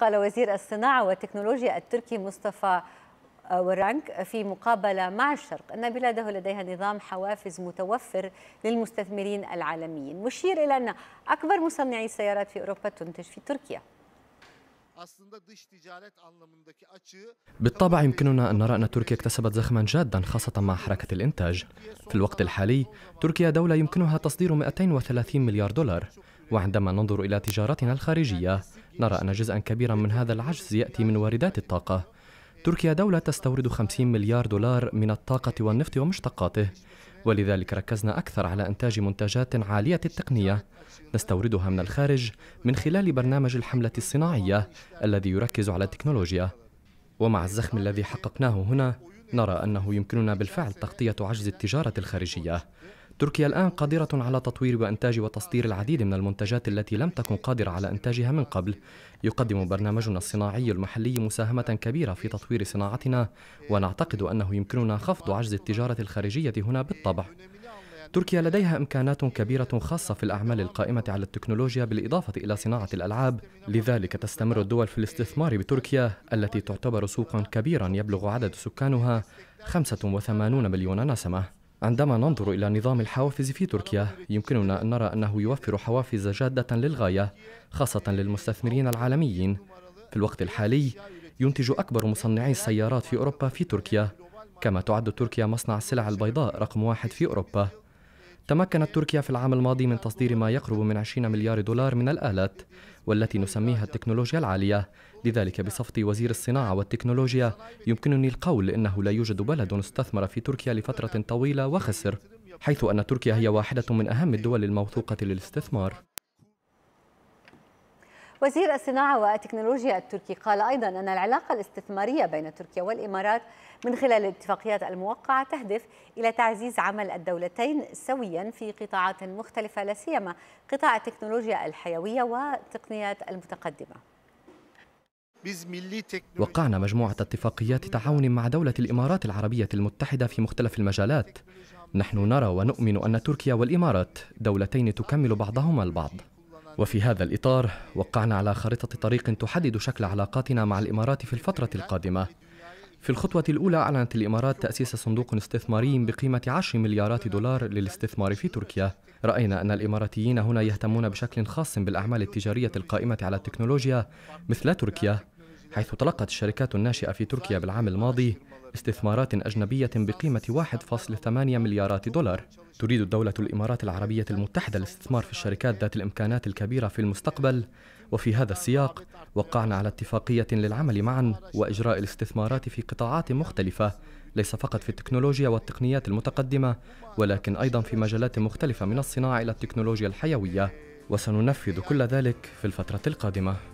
قال وزير الصناعة والتكنولوجيا التركي مصطفى آه، ورانك في مقابلة مع الشرق أن بلاده لديها نظام حوافز متوفر للمستثمرين العالميين مشير إلى أن أكبر مصنعي السيارات في أوروبا تنتج في تركيا بالطبع يمكننا أن نرى أن تركيا اكتسبت زخما جادا خاصة مع حركة الإنتاج في الوقت الحالي تركيا دولة يمكنها تصدير 230 مليار دولار وعندما ننظر إلى تجارتنا الخارجية نرى أن جزءا كبيرا من هذا العجز يأتي من واردات الطاقة تركيا دولة تستورد 50 مليار دولار من الطاقة والنفط ومشتقاته ولذلك ركزنا أكثر على إنتاج منتجات عالية التقنية نستوردها من الخارج من خلال برنامج الحملة الصناعية الذي يركز على التكنولوجيا ومع الزخم الذي حققناه هنا نرى أنه يمكننا بالفعل تغطية عجز التجارة الخارجية تركيا الآن قادرة على تطوير وإنتاج وتصدير العديد من المنتجات التي لم تكن قادرة على إنتاجها من قبل. يقدم برنامجنا الصناعي المحلي مساهمة كبيرة في تطوير صناعتنا، ونعتقد أنه يمكننا خفض عجز التجارة الخارجية هنا بالطبع. تركيا لديها إمكانات كبيرة خاصة في الأعمال القائمة على التكنولوجيا بالإضافة إلى صناعة الألعاب لذلك تستمر الدول في الاستثمار بتركيا التي تعتبر سوقا كبيرا يبلغ عدد سكانها 85 مليون نسمة عندما ننظر إلى نظام الحوافز في تركيا يمكننا أن نرى أنه يوفر حوافز جادة للغاية خاصة للمستثمرين العالميين في الوقت الحالي ينتج أكبر مصنعي السيارات في أوروبا في تركيا كما تعد تركيا مصنع السلع البيضاء رقم واحد في أوروبا تمكنت تركيا في العام الماضي من تصدير ما يقرب من 20 مليار دولار من الآلات والتي نسميها التكنولوجيا العالية لذلك بصفة وزير الصناعة والتكنولوجيا يمكنني القول إنه لا يوجد بلد استثمر في تركيا لفترة طويلة وخسر حيث أن تركيا هي واحدة من أهم الدول الموثوقة للاستثمار وزير الصناعة والتكنولوجيا التركي قال أيضا أن العلاقة الاستثمارية بين تركيا والإمارات من خلال الاتفاقيات الموقعة تهدف إلى تعزيز عمل الدولتين سويا في قطاعات مختلفة لا سيما قطاع التكنولوجيا الحيوية والتقنيات المتقدمة وقعنا مجموعة اتفاقيات تعاون مع دولة الإمارات العربية المتحدة في مختلف المجالات نحن نرى ونؤمن أن تركيا والإمارات دولتين تكمل بعضهما البعض وفي هذا الإطار وقعنا على خريطة طريق تحدد شكل علاقاتنا مع الإمارات في الفترة القادمة في الخطوة الأولى أعلنت الإمارات تأسيس صندوق استثماري بقيمة 10 مليارات دولار للاستثمار في تركيا رأينا أن الإماراتيين هنا يهتمون بشكل خاص بالأعمال التجارية القائمة على التكنولوجيا مثل تركيا حيث تلقت الشركات الناشئة في تركيا بالعام الماضي استثمارات أجنبية بقيمة 1.8 مليارات دولار تريد الدولة الإمارات العربية المتحدة الاستثمار في الشركات ذات الإمكانات الكبيرة في المستقبل وفي هذا السياق وقعنا على اتفاقية للعمل معا وإجراء الاستثمارات في قطاعات مختلفة ليس فقط في التكنولوجيا والتقنيات المتقدمة ولكن أيضا في مجالات مختلفة من الصناعة إلى التكنولوجيا الحيوية وسننفذ كل ذلك في الفترة القادمة